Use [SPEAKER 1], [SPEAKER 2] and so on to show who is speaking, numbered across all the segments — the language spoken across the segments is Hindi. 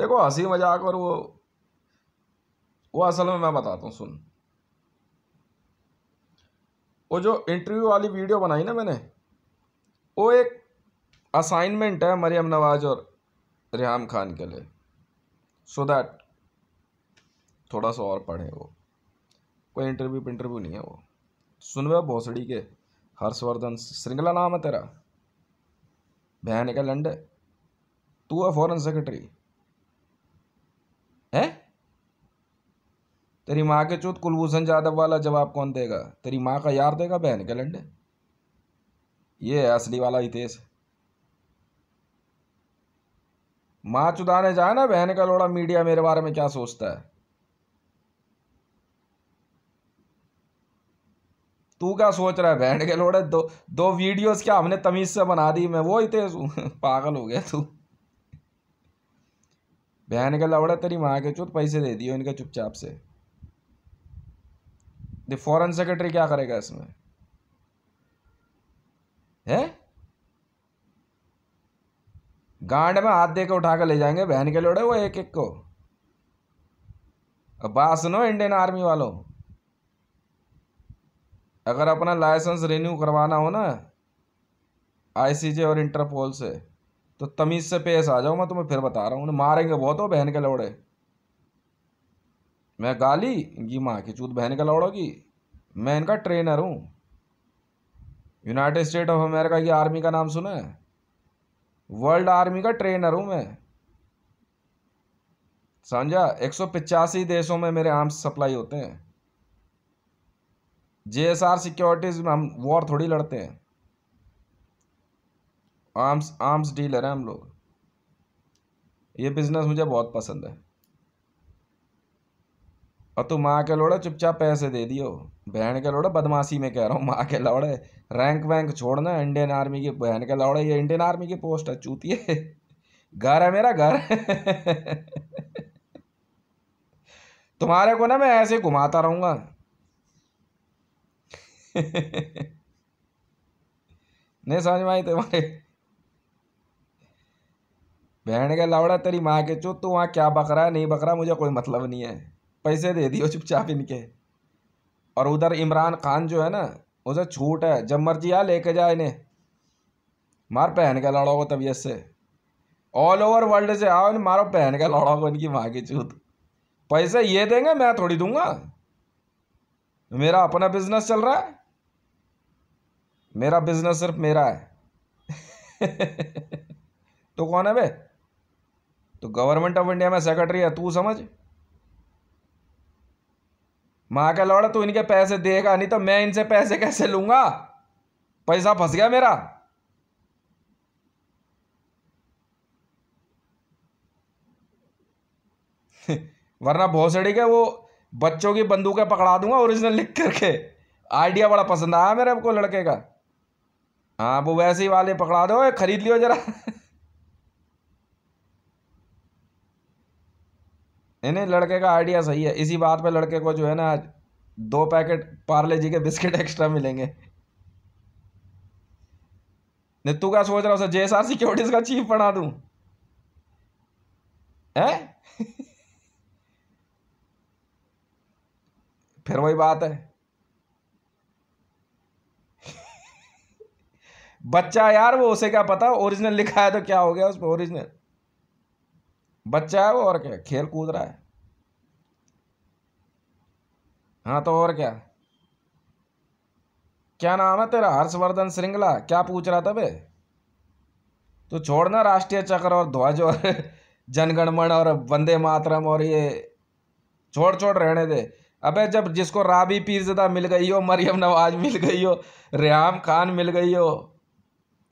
[SPEAKER 1] देखो हंसी मजाक और वो वो असल में मैं बताता हूँ सुन वो जो इंटरव्यू वाली वीडियो बनाई ना मैंने वो एक असाइनमेंट है मरियम नवाज और रेहम खान के लिए सो so दैट थोड़ा सा और पढ़े वो कोई इंटरव्यू इंटरव्यू नहीं है वो सुनवे भोसड़ी के हर्षवर्धन श्रृंगला नाम है तेरा बहन का लंड तू है फॉरेन सेक्रेटरी तेरी माँ के चूत कुलभूषण जाधव वाला जवाब कौन देगा तेरी माँ का यार देगा बहन के लंडे ये है असली वाला हितेश माँ चुदाने जाए ना बहन का लोड़ा मीडिया मेरे बारे में क्या सोचता है तू क्या सोच रहा है बहन के लोड़े दो दो वीडियोस क्या हमने तमीज से बना दी मैं वो हितेश हूँ पागल हो गया तू बहन के लोड़े तेरी माँ के चुत पैसे दे दियो इनके चुपचाप से द फॉरेन सेक्रेटरी क्या करेगा इसमें है गांड में हाथ देकर उठा कर ले जाएंगे बहन के लोड़े वो एक एक को अब बात सुनो इंडियन आर्मी वालों अगर अपना लाइसेंस रिन्यू करवाना हो ना आईसीजे और इंटरपोल से तो तमीज़ से पेश आ जाओ मैं तुम्हें फिर बता रहा हूँ मारेंगे बहुत हो बहन के लोड़े मैं गाली इनकी माँ की चूत बहन का लौड़ो की मैं इनका ट्रेनर हूँ यूनाइटेड स्टेट ऑफ अमेरिका की आर्मी का नाम सुना है वर्ल्ड आर्मी का ट्रेनर हूँ मैं समझा एक सौ पिचासी देशों में मेरे आर्म्स सप्लाई होते हैं जे एस आर सिक्योरिटीज़ में हम वॉर थोड़ी लड़ते हैं आर्म्स आर्म्स डीलर हैं हम लोग ये बिज़नेस मुझे बहुत पसंद है और तू माँ के लोड़े चुपचाप पैसे दे दियो बहन के लोड़े बदमाशी में कह रहा हूँ माँ के लौड़े रैंक वैंक छोड़ना इंडियन आर्मी की बहन के लौड़े ये इंडियन आर्मी की पोस्ट है चूती है घर है मेरा घर तुम्हारे को ना मैं ऐसे घुमाता रहूंगा नहीं समझ में आई तुम्हारे बहन के लौड़ा तेरी माँ के चो तू वहाँ क्या बकरा है नहीं बकरा मुझे कोई मतलब नहीं है पैसे दे दिए चुपचाप इनके और उधर इमरान खान जो है ना उसे छूट है जब मर्जी आ लेके जाए इन्हें मार पहन के लड़ोगे तबीयत से ऑल ओवर वर्ल्ड से आओ इन्हें मारो पहन के लड़ो इनकी माँ की छूत पैसे ये देंगे मैं थोड़ी दूंगा मेरा अपना बिजनेस चल रहा है मेरा बिजनेस सिर्फ मेरा है तो कौन है बे तो गवर्नमेंट ऑफ इंडिया में सेक्रेटरी है तू समझ माँ का लौड़ा तू इनके पैसे देगा नहीं तो मैं इनसे पैसे कैसे लूंगा पैसा फंस गया मेरा वरना भोसड़ी के वो बच्चों की बंदूकें पकड़ा दूंगा ओरिजिनल लिख करके आइडिया बड़ा पसंद आया मेरे को लड़के का हाँ वो वैसे ही वाले पकड़ा दो खरीद लियो जरा नहीं नहीं लड़के का आइडिया सही है इसी बात पे लड़के को जो है ना आज दो पैकेट पार्ले जी के बिस्किट एक्स्ट्रा मिलेंगे नहीं तू क्या सोच रहा उसे जे एस आर सिक्योरिटीज का चीफ बना दू है फिर वही बात है बच्चा यार वो उसे क्या पता ओरिजिनल लिखा है तो क्या हो गया उस पर ओरिजिनल बच्चा है वो और क्या खेल कूद रहा है हाँ तो और क्या क्या नाम है तेरा हर्षवर्धन श्रृंगला क्या पूछ रहा था बे तो छोड़ना राष्ट्रीय चक्र और ध्वज और जनगणमन और वंदे मातरम और ये छोड़ छोड़ रहने दे अबे जब जिसको राबी पीरजदा मिल गई हो मरियम नवाज मिल गई हो रेहम खान मिल गई हो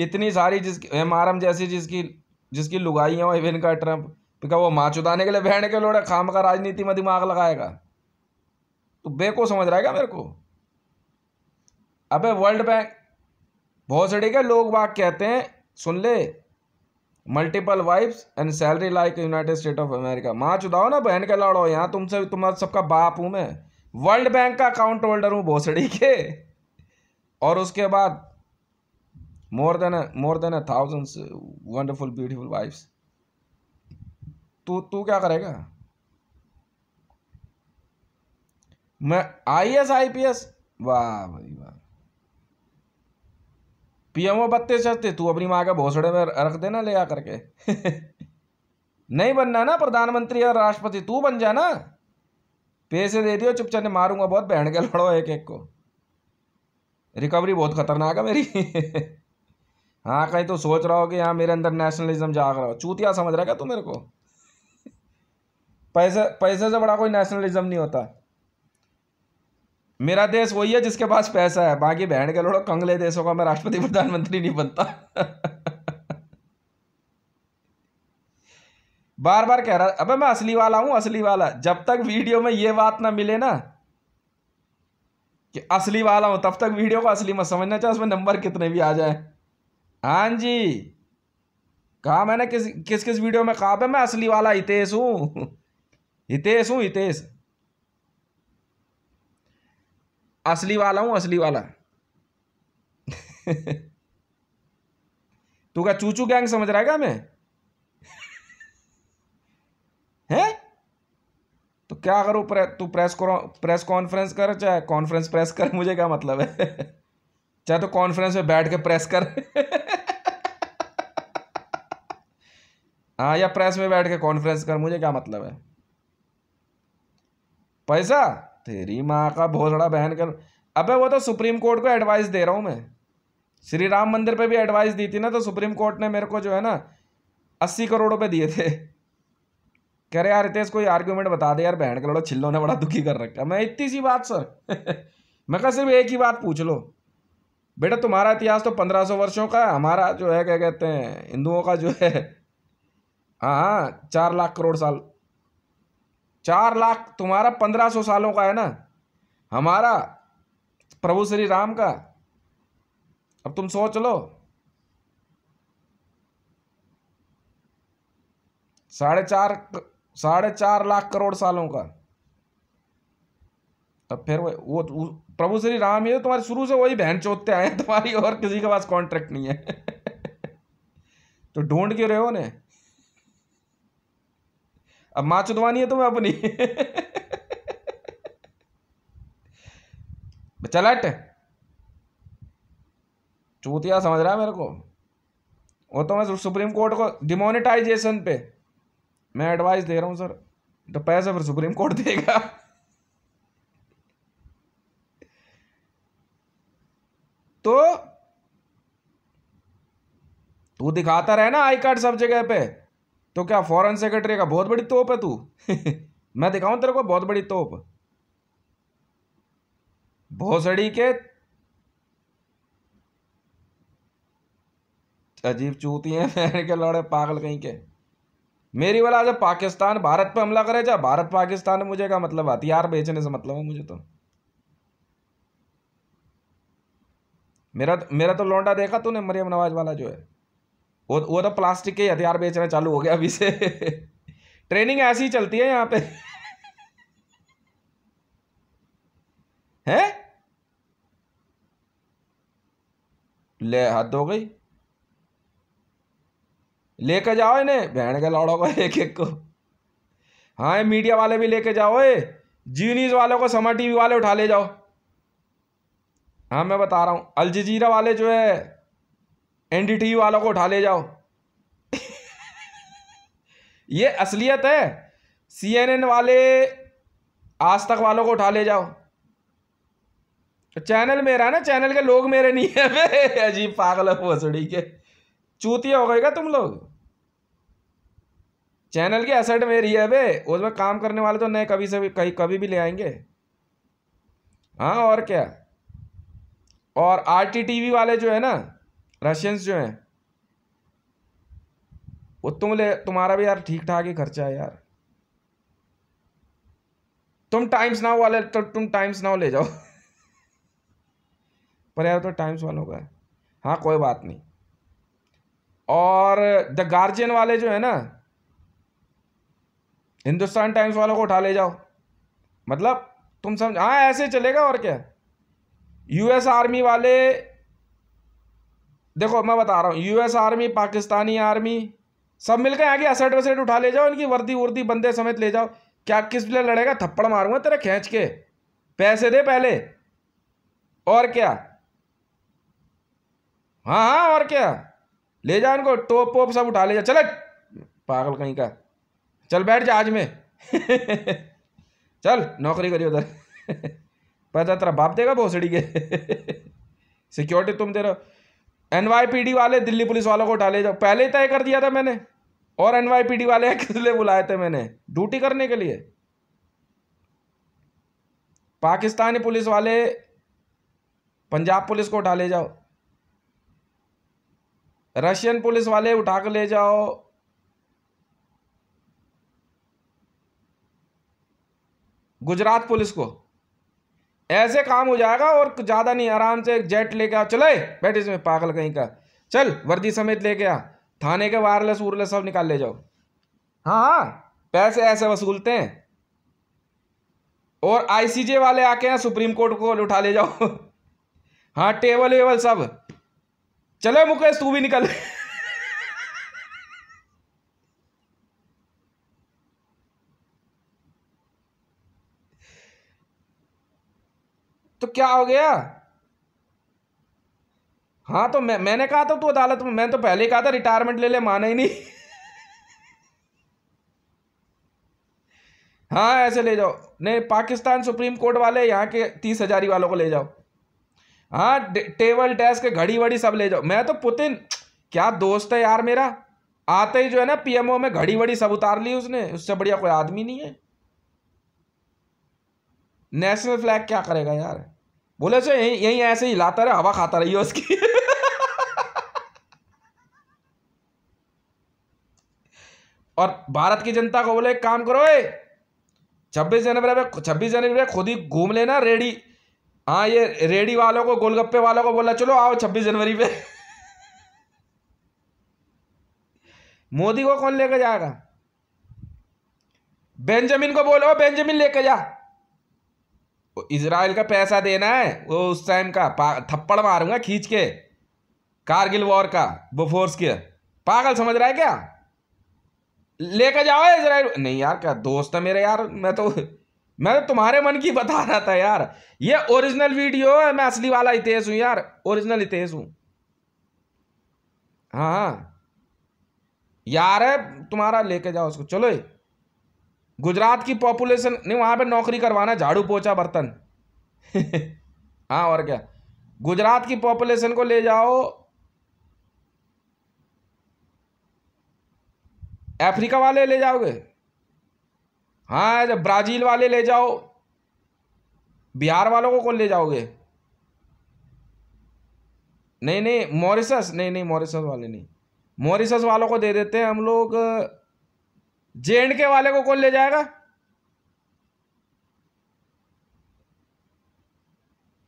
[SPEAKER 1] इतनी सारी जिसकी हेमारम जैसी जिसकी जिसकी लुगाइयाँ हो इविन का ट्रम्प क्या वो माँ चुदाने के लिए बहन के लोड़े खाम का राजनीति में दिमाग लगाएगा तो बेको समझ रहा है क्या मेरे को अबे वर्ल्ड बैंक बहुत से ठीक है लोग बाग कहते हैं सुन ले multiple wifes and salary like United State of America माँ चुदाओ ना बहन के लाड़ो यहाँ तुमसे तुम्हारा सबका बाप हूँ मैं वर्ल्ड बैंक का अकाउंट होल्डर हूँ भोसड़ी के और उसके बाद more than more than a thousands wonderful beautiful wives तू तू क्या करेगा मैं I S I P S वाह भाई वाह पीएमओ बत्तीस छत्तीस तू अपनी माँ के भोसड़े में रख देना ले आ करके नहीं बनना ना प्रधानमंत्री और राष्ट्रपति तू बन जा ना पैसे दे दियो चुपचाप ने मारूंगा बहुत बहन के लड़ो एक एक को रिकवरी बहुत खतरनाक है मेरी हाँ कहीं तो सोच रहा हो कि यहाँ मेरे अंदर नेशनलिज्म जाग रहा हो चूतिया समझ रहा है क्या तू मेरे को पैसे पैसे से बड़ा कोई नेशनलिज्म नहीं होता मेरा देश वही है जिसके पास पैसा है बाकी बहन के लोड़ो कंगले देशों का मैं राष्ट्रपति प्रधानमंत्री नहीं बनता बार बार कह रहा अबे मैं असली वाला हूं असली वाला जब तक वीडियो में ये बात ना मिले ना कि असली वाला हूं तब तक वीडियो को असली मत समझना चाहे उसमें नंबर कितने भी आ जाए हाँ जी कहा मैंने किस किस किस वीडियो में कहा मैं असली वाला इतेश हूँ हितेश हूं हितेश असली वाला हूँ असली वाला तू क्या चूचू गैंग समझ रहा है क्या मैं हैं तो क्या करो प्रे, तू प्रेस करो प्रेस कॉन्फ्रेंस कर चाहे कॉन्फ्रेंस प्रेस कर मुझे क्या मतलब है चाहे तो कॉन्फ्रेंस में बैठ के प्रेस कर हाँ या प्रेस में बैठ के कॉन्फ्रेंस कर मुझे क्या मतलब है पैसा तेरी माँ का भोसड़ा बहन कर अबे वो तो सुप्रीम कोर्ट को एडवाइस दे रहा हूँ मैं श्री राम मंदिर पे भी एडवाइस दी थी ना तो सुप्रीम कोर्ट ने मेरे को जो है ना अस्सी करोड़ रुपये दिए थे कह रहे यार रितेश कोई आर्ग्यूमेंट बता दे यार बहन लड़ो छिल्लो ने बड़ा दुखी कर रखा मैं इतनी सी बात सर मैं कहा सिर्फ एक ही बात पूछ लो बेटा तुम्हारा इतिहास तो पंद्रह सौ वर्षों का है हमारा जो है क्या कहते हैं हिंदुओं का जो है हाँ हाँ चार लाख करोड़ साल चार लाख तुम्हारा पंद्रह सौ सालों का है ना हमारा प्रभु श्री राम का अब तुम सोच लो साढ़े चार साढ़े चार लाख करोड़ सालों का तब फिर वो, वो, प्रभु श्री राम ये तो तुम्हारे शुरू से वही बहन चोतते आए तुम्हारी और किसी के पास कॉन्ट्रैक्ट नहीं है तो ढूंढ क्यों रहे हो ने अब माँ चुदवानी है तुम्हें तो अपनी चलट चूतिया समझ रहा है मेरे को वो तो मैं सुप्रीम कोर्ट को डिमोनेटाइजेशन पे मैं एडवाइस दे रहा हूँ सर तो पैसा फिर सुप्रीम कोर्ट देगा तो तू दिखाता रहे ना आई कार्ड सब जगह पे तो क्या फॉरेन सेक्रेटरी का बहुत बड़ी तोप है तू मैं दिखाऊं तेरे को बहुत बड़ी तोप भोसड़ी के अजीब चूती है मैंने के लड़े पागल कहीं के मेरी वाला जब पाकिस्तान भारत पे हमला करे जा भारत पाकिस्तान मुझे का मतलब हथियार बेचने से मतलब है मुझे तो मेरा मेरा तो लौंडा देखा तूने मरियम नवाज वाला जो है वो वो तो प्लास्टिक के हथियार बेचना चालू हो गया अभी से ट्रेनिंग ऐसी ही चलती है यहाँ पे हैं ले हद हो गई लेके जाओ इन्हें बहन के लौड़ो को एक एक को हाँ ये मीडिया वाले भी लेके जाओ ये जी न्यूज़ वालों को समा टीवी वाले उठा ले जाओ हाँ मैं बता रहा हूँ अल जजीरा वाले जो है एनडीटीवी वालों को उठा ले जाओ ये असलियत है सीएनएन वाले आज तक वालों को उठा ले जाओ चैनल मेरा है ना चैनल के लोग मेरे नहीं है वे अजीब पागल भोसड़ी के चूतिया हो क्या तुम लोग चैनल की असट मेरी है वे उसमें काम करने वाले तो नए कभी से भी कहीं कभी भी ले आएंगे हाँ और क्या और आर टी टी वी वाले जो है ना रशियंस जो हैं वो तुम ले तुम्हारा भी यार ठीक ठाक ही खर्चा है यार तुम टाइम्स नाउ वाले तो तुम टाइम्स नाउ ले जाओ पर यार तो टाइम्स वालों का है हाँ कोई बात नहीं और द गार्जियन वाले जो है ना हिंदुस्तान टाइम्स वालों को उठा ले जाओ मतलब तुम समझ हाँ ऐसे चलेगा और क्या यूएस आर्मी वाले देखो मैं बता रहा हूँ यूएस आर्मी पाकिस्तानी आर्मी सब मिलकर आगे असट वसेट उठा ले जाओ इनकी वर्दी वर्दी बंदे समेत ले जाओ क्या किस लिए लड़ेगा थप्पड़ मारूंगा तेरे खींच के पैसे दे पहले और क्या हाँ हाँ और क्या ले जा इनको टोप वोप सब उठा ले जा चले पागल कहीं का चल बैठ जा आज में चल नौकरी करियो उधर पता तेरा बाप देगा भोसड़ी के सिक्योरिटी तुम दे रहे हो एन वाले दिल्ली पुलिस वालों को उठा ले जाओ पहले ही तय कर दिया था मैंने और एन वाले किस लिए बुलाए थे मैंने ड्यूटी करने के लिए पाकिस्तानी पुलिस वाले पंजाब पुलिस को उठा ले जाओ रशियन पुलिस वाले उठा कर ले जाओ गुजरात पुलिस को ऐसे काम हो जाएगा और ज़्यादा नहीं आराम से जेट लेके आओ चले बैठ इसमें पागल कहीं का चल वर्दी समेत लेके आ थाने के वायरलेस वायरलेस सब निकाल ले जाओ हाँ हाँ पैसे ऐसे वसूलते हैं और आईसीजे वाले आके हैं सुप्रीम कोर्ट को उठा ले जाओ हाँ टेबल वेबल सब चले मुकेश तू भी निकल तो क्या हो गया हाँ तो मैं मैंने कहा था तू अदालत में मैंने तो पहले ही कहा था रिटायरमेंट ले ले माना ही नहीं हाँ ऐसे ले जाओ नहीं पाकिस्तान सुप्रीम कोर्ट वाले यहाँ के तीस हजारी वालों को ले जाओ हाँ टेबल डेस्क घड़ी वड़ी सब ले जाओ मैं तो पुतिन क्या दोस्त है यार मेरा आते ही जो है ना पीएमओ में घड़ी वड़ी सब उतार ली उसने उससे बढ़िया कोई आदमी नहीं है नेशनल फ्लैग क्या करेगा यार बोले सो तो यही यहीं ऐसे ही लाता रहे हवा खाता रही है उसकी और भारत की जनता को बोले काम करो ए छब्बीस जनवरी में छब्बीस जनवरी में खुद ही घूम लेना रेडी हाँ ये रेडी वालों को गोलगप्पे वालों को बोला चलो आओ छब्बीस जनवरी पे मोदी को कौन लेकर जाएगा बेंजामिन को बोलो बेंजामिन लेकर जा इसराइल का पैसा देना है वो उस टाइम का थप्पड़ मारूंगा खींच के कारगिल वॉर का बोफोर्स के पागल समझ रहा है क्या लेकर जाओ इसराइल नहीं यार क्या दोस्त है मेरे यार मैं तो मैं तो तुम्हारे मन की बता रहा था यार ये ओरिजिनल वीडियो है मैं असली वाला इतिहास हूँ यार ओरिजिनल इतिहास हूँ हाँ, हाँ यार है तुम्हारा लेके जाओ उसको चलो गुजरात की पॉपुलेशन नहीं वहाँ पे नौकरी करवाना झाड़ू पोछा बर्तन हाँ और क्या गुजरात की पॉपुलेशन को ले जाओ अफ्रीका वाले ले जाओगे हाँ जब ब्राज़ील वाले ले जाओ बिहार वालों को कौन ले जाओगे नहीं नहीं मॉरिसस नहीं नहीं मॉरिसस वाले नहीं मॉरिसस वालों को दे देते हैं हम लोग जे एंड के वाले को कौन ले जाएगा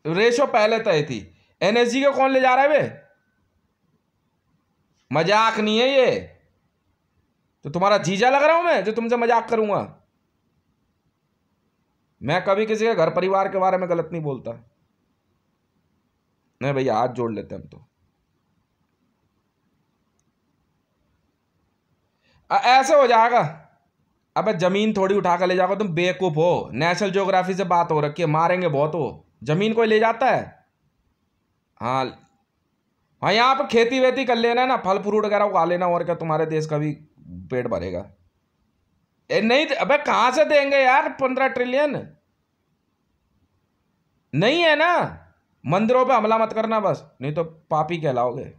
[SPEAKER 1] रेशो पहले तय थी एनएसजी को कौन ले जा रहा है वे मजाक नहीं है ये तो तुम्हारा जीजा लग रहा हूं मैं जो तुमसे मजाक करूंगा मैं कभी किसी के घर परिवार के बारे में गलत नहीं बोलता नहीं भैया हाथ जोड़ लेते हम तो ऐसे हो जाएगा अबे ज़मीन थोड़ी उठा कर ले जाओगे तुम बेवकूफ़ हो नेशनल जोग्राफी से बात हो रखी है मारेंगे बहुत हो ज़मीन कोई ले जाता है हाँ हाँ यहाँ पर खेती वेती कर लेना ना फल फ्रूट वगैरह उगा लेना और क्या तुम्हारे देश का भी पेट भरेगा ए, नहीं तो, अबे कहाँ से देंगे यार पंद्रह ट्रिलियन नहीं है ना मंदिरों पे हमला मत करना बस नहीं तो पापी कहलाओगे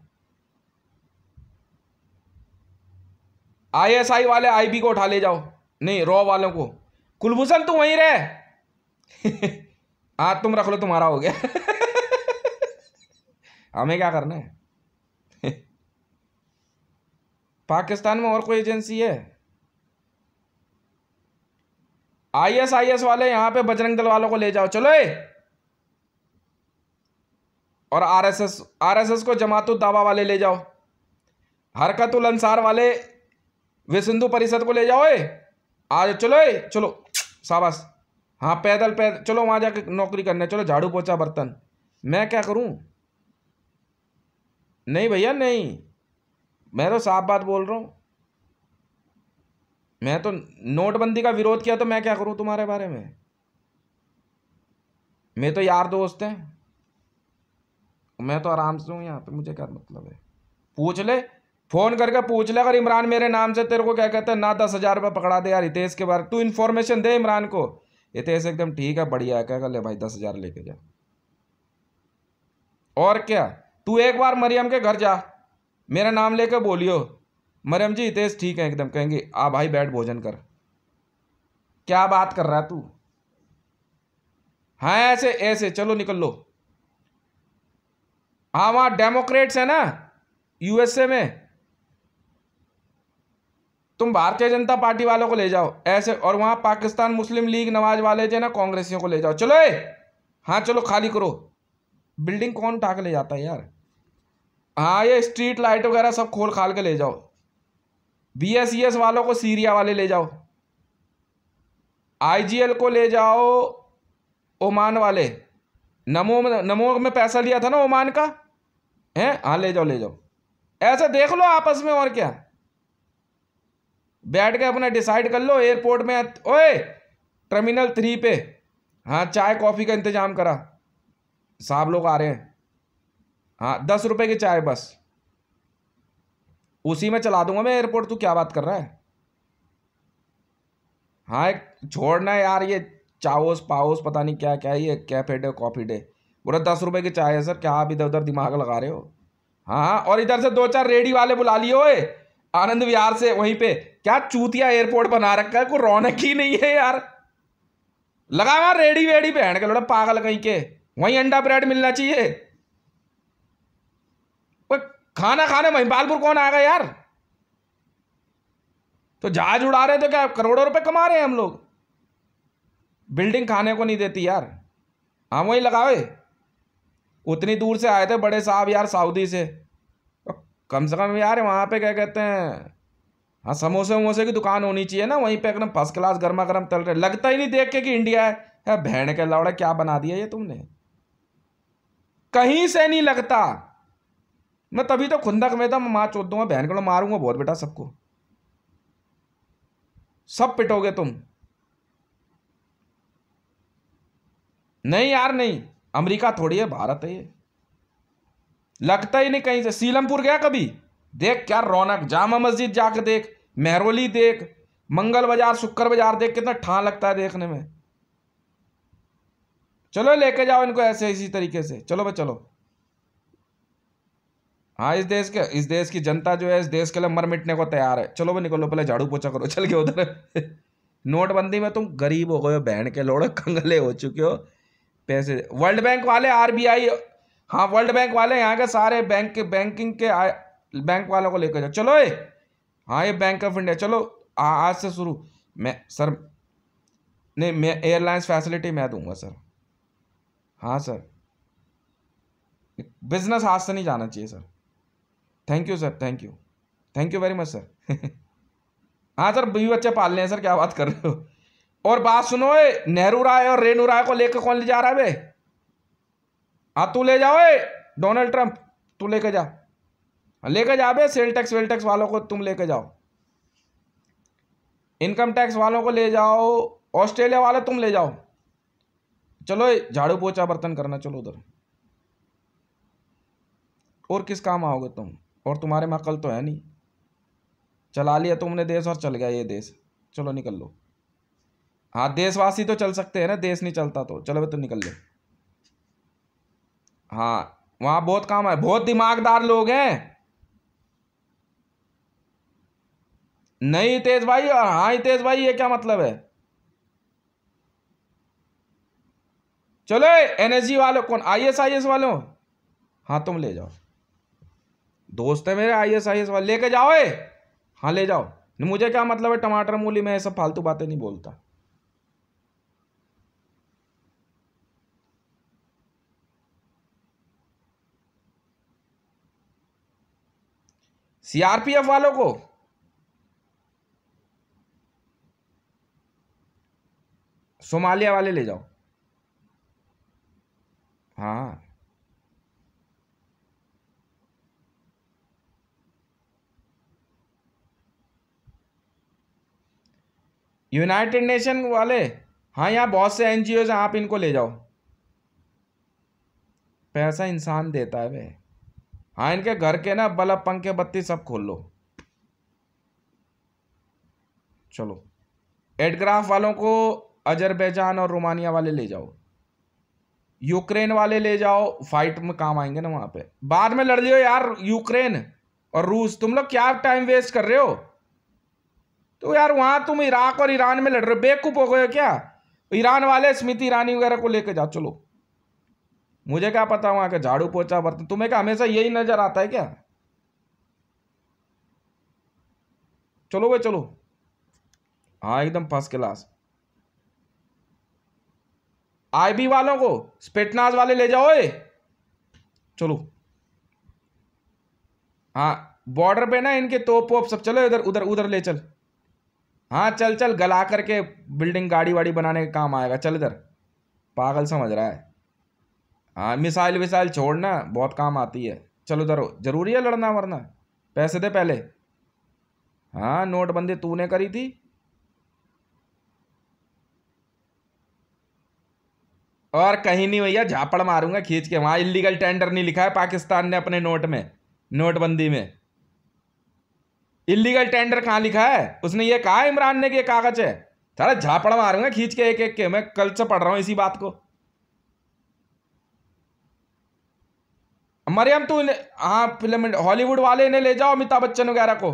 [SPEAKER 1] आईएसआई वाले आईबी को उठा ले जाओ नहीं रॉ वालों को कुलभूषण तुम वहीं रहे हाँ तुम रख लो तुम्हारा हो गया हमें क्या करना है पाकिस्तान में और कोई एजेंसी है आईएसआईएस वाले यहां पे बजरंग दल वालों को ले जाओ चलो ए और आरएसएस आरएसएस को जमातुल दावा वाले ले जाओ उल अंसार वाले वे सिंधु परिषद को ले जाओ ए आज चलो ए चलो शाबाश हाँ पैदल पैदल चलो वहाँ जाके नौकरी करने चलो झाड़ू पोछा बर्तन मैं क्या करूँ नहीं भैया नहीं मैं तो साफ बात बोल रहा हूँ मैं तो नोटबंदी का विरोध किया तो मैं क्या करूँ तुम्हारे बारे में मैं तो यार दोस्त हैं मैं तो आराम से हूँ यहाँ पे मुझे क्या मतलब है पूछ ले फ़ोन करके पूछ ले अगर इमरान मेरे नाम से तेरे को क्या कहते हैं ना दस हज़ार रुपये पकड़ा दे यार हितेश के बारे तू इन्फॉर्मेशन दे इमरान को हितेश एकदम ठीक है बढ़िया है कहकर ले भाई दस हज़ार लेके जा और क्या तू एक बार मरियम के घर जा मेरा नाम लेकर बोलियो मरियम जी हितेश ठीक है एकदम कहेंगे आ भाई बैठ भोजन कर क्या बात कर रहा है तू हाँ ऐसे ऐसे चलो निकल लो हाँ वहाँ डेमोक्रेट्स है ना यूएसए में तुम भारतीय जनता पार्टी वालों को ले जाओ ऐसे और वहाँ पाकिस्तान मुस्लिम लीग नवाज वाले थे ना कांग्रेसियों को ले जाओ चलो ए हाँ चलो खाली करो बिल्डिंग कौन उठा के ले जाता है यार हाँ ये स्ट्रीट लाइट वगैरह सब खोल खाल के ले जाओ बी एस ई एस वालों को सीरिया वाले ले जाओ आई जी एल को ले जाओ ओमान वाले नमो नमो में पैसा लिया था ना ओमान का हैं हाँ ले जाओ ले जाओ ऐसा देख लो आपस में और क्या बैठ के अपना डिसाइड कर लो एयरपोर्ट में ओए टर्मिनल थ्री पे हाँ चाय कॉफ़ी का इंतज़ाम करा साहब लोग आ रहे हैं हाँ दस रुपए की चाय बस उसी में चला दूंगा मैं एयरपोर्ट तू क्या बात कर रहा है हाँ एक छोड़ना यार ये चाओस पाओस पता नहीं क्या क्या ये कैफे डे कॉफ़ी डे बोला दस रुपये की चाय है सर क्या आप इधर उधर दिमाग लगा रहे हो हाँ, हाँ और इधर से दो चार रेडी वाले बुला लिए ओए आनंद विहार से वहीं पे क्या चूतिया एयरपोर्ट बना रखा है कोई रौनक ही नहीं है यार लगा हुआ रेडी वेडी पहन के लोड़ा पागल कहीं के वहीं अंडा ब्रेड मिलना चाहिए खाना खाने महिपालपुर कौन आएगा यार तो जहाज उड़ा रहे तो क्या करोड़ों रुपए कमा रहे हैं हम लोग बिल्डिंग खाने को नहीं देती यार हम वहीं लगावे उतनी दूर से आए थे बड़े साहब यार सऊदी से कम से कम यार वहाँ पे क्या कहते हैं हाँ समोसे वमोसे की दुकान होनी चाहिए ना वहीं पे एकदम फर्स्ट क्लास गर्मा गर्म तल रहे लगता ही नहीं देख के कि इंडिया है, है भेड़ के लौड़े क्या बना दिया ये तुमने कहीं से नहीं लगता मैं तभी तो खुंदक में था मैं मार चोद दूंगा बहन को मारूंगा बहुत बेटा सबको सब पिटोगे तुम नहीं यार नहीं अमेरिका थोड़ी है भारत है ये लगता ही नहीं कहीं से सीलमपुर गया कभी देख क्या रौनक जामा मस्जिद जाकर देख मेहरोली देख मंगल बाजार शुक्र बाजार देख कितना ठान लगता है देखने में चलो लेके जाओ इनको ऐसे इसी तरीके से चलो भाई चलो हाँ इस देश के इस देश की जनता जो है इस देश के लिए मर मिटने को तैयार है चलो भाई निकलो पहले झाड़ू पोछा करो चल के उधर नोटबंदी में तुम गरीब हो गए हो बहन के लोड़े कंगले हो चुके हो पैसे वर्ल्ड बैंक वाले आरबीआई हाँ वर्ल्ड बैंक वाले यहाँ के सारे बैंक के बैंकिंग के आ, बैंक वालों को लेकर जाओ चलो ये हाँ ये बैंक ऑफ इंडिया चलो हाँ आज से शुरू मैं सर नहीं मैं एयरलाइंस फैसिलिटी मैं दूंगा सर हाँ सर बिजनेस हाथ से नहीं जाना चाहिए sir thank you sir thank you thank you very much sir हाँ सर बीवी बच्चे पाल रहे हैं सर क्या बात कर रहे हो और बात सुनो नेहरू राय और रेणु राय को लेकर कौन ले जा रहा है भाई हाँ तू ले जाओ डोनाल्ड ट्रंप तू लेके जा लेके जा बे सेल टैक्स वेल टैक्स वालों को तुम लेके जाओ इनकम टैक्स वालों को ले जाओ ऑस्ट्रेलिया वाले तुम ले जाओ चलो झाड़ू पोछा बर्तन करना चलो उधर और किस काम आओगे तुम और तुम्हारे में अकल तो है नहीं चला लिया तुमने देश और चल गया ये देश चलो निकल लो हाँ देशवासी तो चल सकते हैं ना देश नहीं चलता तो चलो भाई तो निकल लो हाँ वहाँ बहुत काम है बहुत दिमागदार लोग हैं नहीं हितेश भाई और हाँ हितेश भाई ये क्या मतलब है चलो एनएसजी वालों कौन आईएस आईएस वालों हाँ तुम ले जाओ दोस्त है मेरे आईएस आईएस वाले लेके जाओ ए हाँ ले जाओ मुझे क्या मतलब है टमाटर मूली मैं ये सब फालतू बातें नहीं बोलता सीआरपीएफ वालों को सोमालिया वाले ले जाओ हाँ यूनाइटेड नेशन वाले हाँ यहाँ बहुत से एनजीओ हैं आप इनको ले जाओ पैसा इंसान देता है भाई हाँ इनके घर के ना बल्ब पंखे बत्ती सब खोल लो चलो एडग्राफ वालों को अजरबैजान और रोमानिया वाले ले जाओ यूक्रेन वाले ले जाओ फाइट में काम आएंगे ना वहां पे बाद में लड़ लियो यार यूक्रेन और रूस तुम लोग क्या टाइम वेस्ट कर रहे हो तो यार वहां तुम इराक और ईरान में लड़ रहे हो बेवकूफ हो गए क्या ईरान वाले स्मृति ईरानी वगैरह को लेकर जाओ चलो मुझे क्या पता वहाँ का झाड़ू पोछा बर्तन तुम्हें क्या हमेशा यही नज़र आता है क्या चलो भाई चलो हाँ एकदम फर्स्ट क्लास आईबी वालों को स्पेटनाज वाले ले जाओ ए चलो हाँ बॉर्डर पे ना इनके तोप वोप सब चलो इधर उधर उधर ले चल हाँ चल चल गला करके बिल्डिंग गाड़ी वाड़ी बनाने का काम आएगा चल इधर पागल समझ रहा है हाँ मिसाइल विसाइल छोड़ना बहुत काम आती है चलो चलो जरूरी है लड़ना वरना पैसे दे पहले हाँ नोटबंदी तूने करी थी और कहीं नहीं भैया झापड़ मारूंगा खींच के वहां इलीगल टेंडर नहीं लिखा है पाकिस्तान ने अपने नोट में नोटबंदी में इलीगल टेंडर कहाँ लिखा है उसने ये कहा इमरान ने कि ये कागज है सारा झापड़ मारूंगा खींच के एक एक के मैं कल से पढ़ रहा हूँ इसी बात को मरियम तू हाँ फिल्म हॉलीवुड वाले इन्हें ले जाओ अमिताभ बच्चन वगैरह को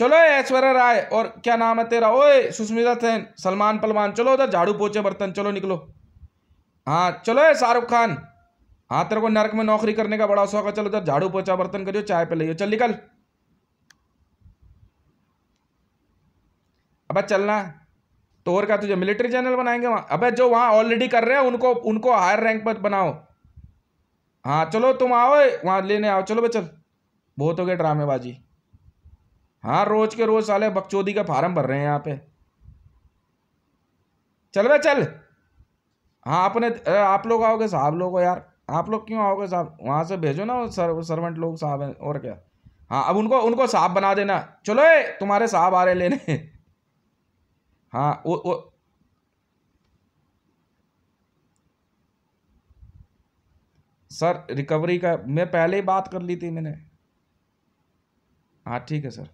[SPEAKER 1] चलो ऐश्वर्या राय और क्या नाम है तेरा ओए सुष्मिता सेन सलमान पलवान चलो उधर झाड़ू पोछे बर्तन चलो निकलो हाँ चलो ए शाहरुख खान हाँ तेरे को नरक में नौकरी करने का बड़ा शौक है चलो उधर झाड़ू पोछा बर्तन करियो चाय पे लियो चल निकल अब चलना तो और क्या तुझे मिलिट्री जनरल बनाएंगे वहाँ अब जो वहाँ ऑलरेडी कर रहे हैं उनको उनको हायर रैंक पर बनाओ हाँ चलो तुम आओ वहाँ लेने आओ चलो बेचल बहुत हो गया ड्रामेबाजी हाँ रोज के रोज साले बकचोदी का फार्म भर रहे हैं यहाँ पे चल बे चल हाँ अपने आप लोग आओगे साहब लोग यार आप लोग क्यों आओगे साहब वहाँ से भेजो ना सर सर्वेंट लोग साहब हैं और क्या हाँ अब उनको उनको साहब बना देना चलो ए तुम्हारे साहब आ रहे लेने हाँ वो, वो सर रिकवरी का मैं पहले ही बात कर ली थी मैंने हाँ ठीक है सर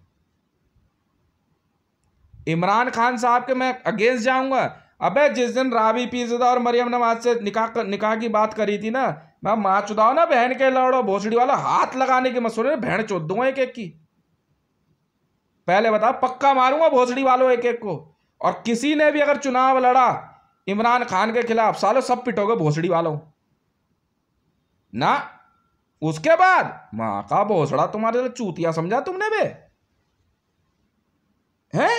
[SPEAKER 1] इमरान खान साहब के मैं अगेंस्ट जाऊंगा अबे जिस दिन रावी पीजदा और मरियम नवाज से निकाह निकाह की बात करी थी ना मैं माँ चुदाओ ना बहन के लड़ो भोसड़ी वाला हाथ लगाने की मसूर बहन चो दूंगा एक एक की पहले बता पक्का मारूंगा भोसड़ी वालों एक एक को और किसी ने भी अगर चुनाव लड़ा इमरान खान के खिलाफ सालों सब पिटोगे भोसड़ी वालों ना उसके बाद मां का भोसड़ा तुम्हारे लिए चूतिया समझा तुमने बे हैं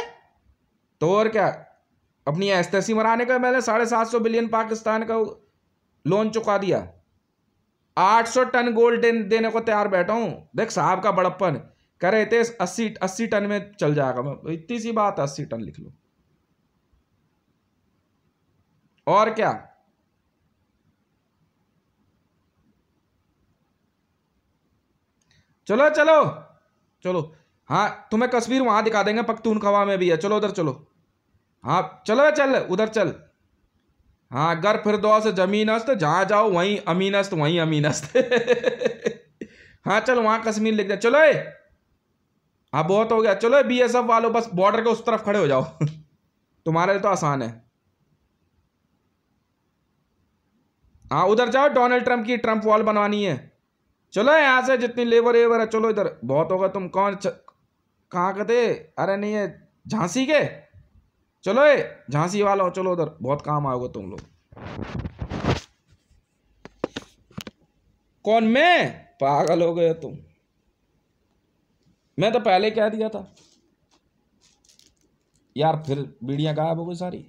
[SPEAKER 1] तो और क्या अपनी एस्तेसी मराने का मैंने साढ़े सात सौ बिलियन पाकिस्तान का लोन चुका दिया आठ सौ टन गोल्ड देन, देने को तैयार बैठा हूं देख साहब का बड़प्पन कह रहे थे अस्सी अस्सी टन में चल जाएगा मैं इतनी सी बात अस्सी टन लिख लो और क्या चलो चलो चलो हाँ तुम्हें कश्मीर वहाँ दिखा देंगे पख्तून खवा में भी है चलो उधर चलो हाँ चलो चल उधर चल हाँ घर फिर ज़मीन जमीनस्त जहाँ जाओ वहीं अमीनस्त वहीं अमीनस्त हाँ चल वहाँ कश्मीर लिख दे चलो ए हाँ बहुत हो गया चलो बी एस एफ वालों बस बॉर्डर के उस तरफ खड़े हो जाओ तुम्हारे लिए तो आसान है हाँ उधर जाओ डोनाल्ड ट्रंप की ट्रंप वॉल बनवानी है चलो यहाँ से जितनी लेबर वेबर है चलो इधर बहुत होगा तुम कौन कहाँ कहते थे अरे नहीं है झांसी के चलो ये झांसी वाला हो चलो उधर बहुत काम आओगे तुम लोग कौन मैं पागल हो गए तुम मैं तो पहले कह दिया था यार फिर बीड़ियाँ गायब हो गई सारी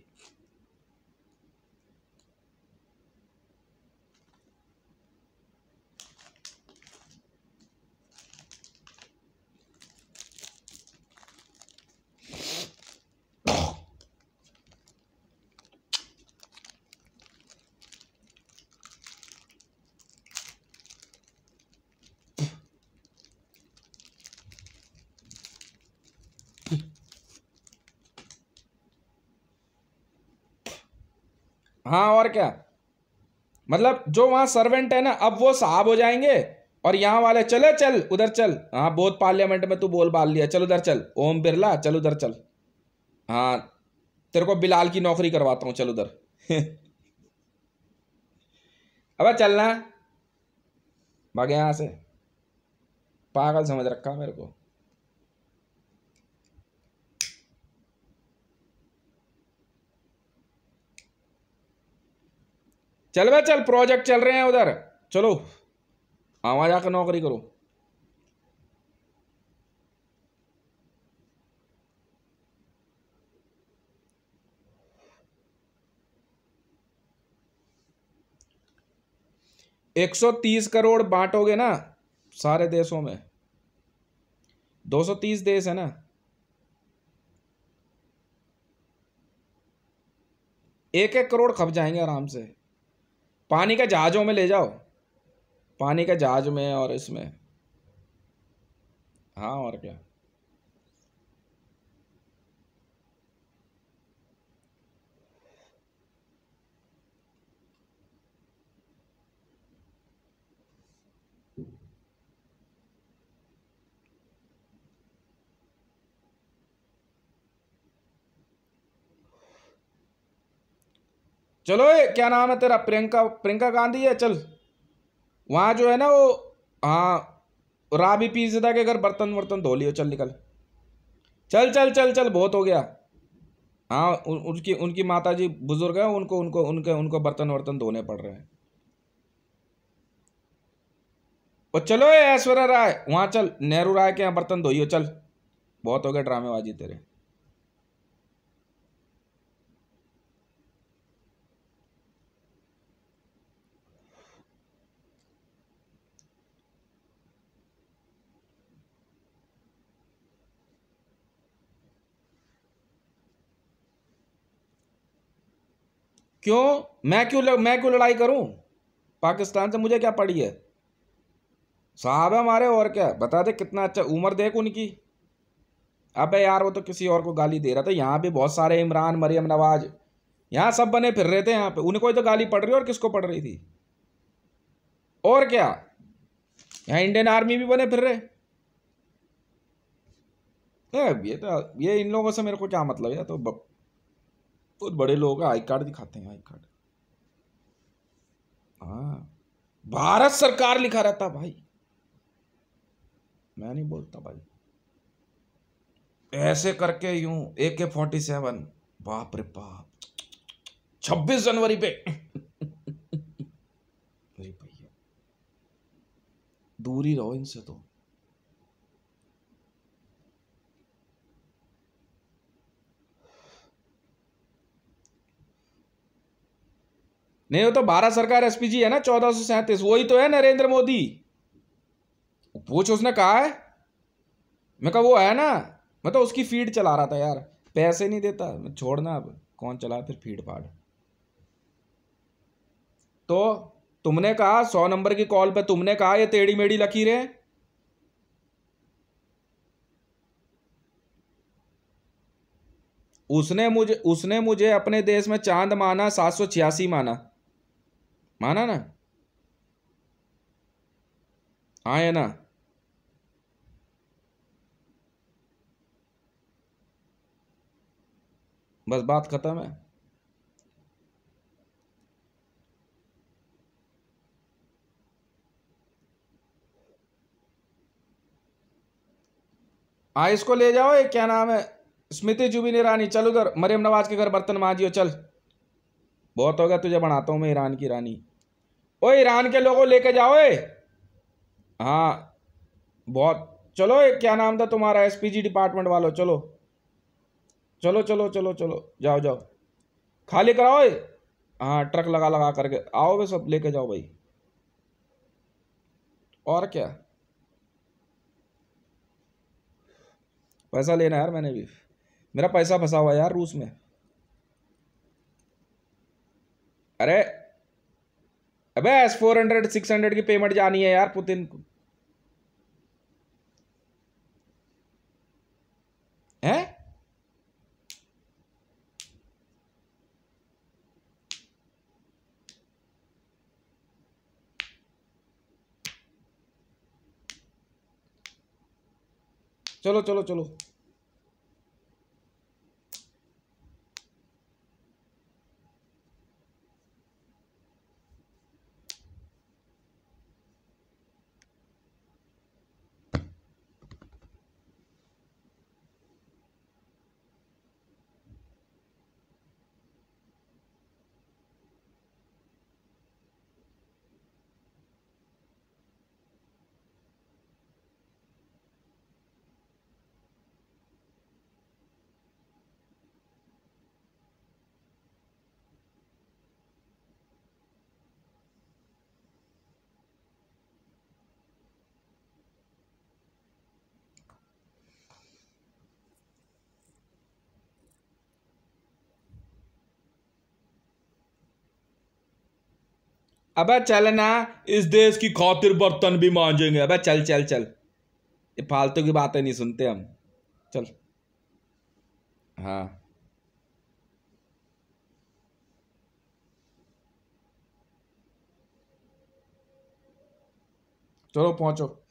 [SPEAKER 1] हाँ और क्या मतलब जो वहाँ सर्वेंट है ना अब वो साहब हो जाएंगे और यहाँ वाले चले चल उधर चल हाँ बोध पार्लियामेंट में तू बोल बाल लिया चल उधर चल ओम बिरला चल उधर चल हाँ तेरे को बिलाल की नौकरी करवाता हूँ चल उधर अब चलना भागे यहाँ से पागल समझ रखा मेरे को चल बे चल प्रोजेक्ट चल रहे हैं उधर चलो आवा जाकर नौकरी करो एक सौ तीस करोड़ बांटोगे ना सारे देशों में दो सौ तीस देश है ना एक एक करोड़ खप जाएंगे आराम से पानी का जहाज़ों में ले जाओ पानी का जहाज में और इसमें हाँ और क्या चलो ए, क्या नाम है तेरा प्रियंका प्रियंका गांधी है चल वहाँ जो है ना वो हाँ राबी पीजदा के घर बर्तन वर्तन धो लियो चल निकल चल चल चल चल बहुत हो गया हाँ उनकी उनकी माता जी बुजुर्ग है उनको उनको उनके उनको बर्तन वर्तन धोने पड़ रहे हैं और चलो ऐश्वर्या राय वहाँ चल नेहरू राय के यहाँ बर्तन धोइयो चल बहुत हो गया ड्रामेबाजी तेरे क्यों मैं क्यों मैं क्यों लड़ाई करूं पाकिस्तान से मुझे क्या पड़ी है साहब है हमारे और क्या बता दे कितना अच्छा उम्र देख उनकी अब यार वो तो किसी और को गाली दे रहा था यहाँ भी बहुत सारे इमरान मरियम नवाज यहाँ सब बने फिर रहे थे यहाँ पे उनको ही तो गाली पड़ रही और किसको पड़ रही थी और क्या यहाँ इंडियन आर्मी भी बने फिर रहे ये तो ये इन लोगों से मेरे को क्या मतलब है तो बहुत बड़े लोग आई कार्ड दिखाते हैं आई कार्ड हाँ भारत सरकार लिखा रहता भाई मैं नहीं बोलता भाई ऐसे करके यूं ए के फोर्टी सेवन बाप रे बाप छब्बीस जनवरी पे भैया दूरी रहो इनसे तो नहीं वो तो भारत सरकार एसपीजी है ना चौदह सौ सैंतीस वही तो है नरेंद्र मोदी पूछ उसने कहा है मैं कहा वो है ना मैं तो उसकी फीड चला रहा था यार पैसे नहीं देता छोड़ना अब कौन चला फिर फीड फाड़ तो तुमने कहा सौ नंबर की कॉल पे तुमने कहा ये टेढ़ी मेढ़ी लकीरें उसने मुझे उसने मुझे अपने देश में चांद माना सात सौ छियासी माना माना ना हाँ ना बस बात खत्म है हाँ इसको ले जाओ ये क्या नाम है स्मृति जुबिन रानी चल उधर मरियम नवाज के घर बर्तन माजियो चल बहुत होगा तुझे बनाता हूँ मैं ईरान की रानी ओ ईरान के लोगों लेके जाओ ए हाँ बहुत चलो क्या नाम था तुम्हारा एसपीजी डिपार्टमेंट वालों चलो चलो चलो चलो चलो जाओ जाओ खाली कराओ ए हाँ ट्रक लगा लगा करके आओ वे सब लेके जाओ भाई और क्या पैसा लेना यार मैंने भी मेरा पैसा फंसा हुआ यार रूस में अरे अबे S four hundred six hundred की पेमेंट जानी है यार पुतिन को है चलो चलो चलो चल ना इस देश की खातिर बर्तन भी मांझेंगे अब चल चल चल ये फालतू की बातें नहीं सुनते हम चल हाँ चलो पहुंचो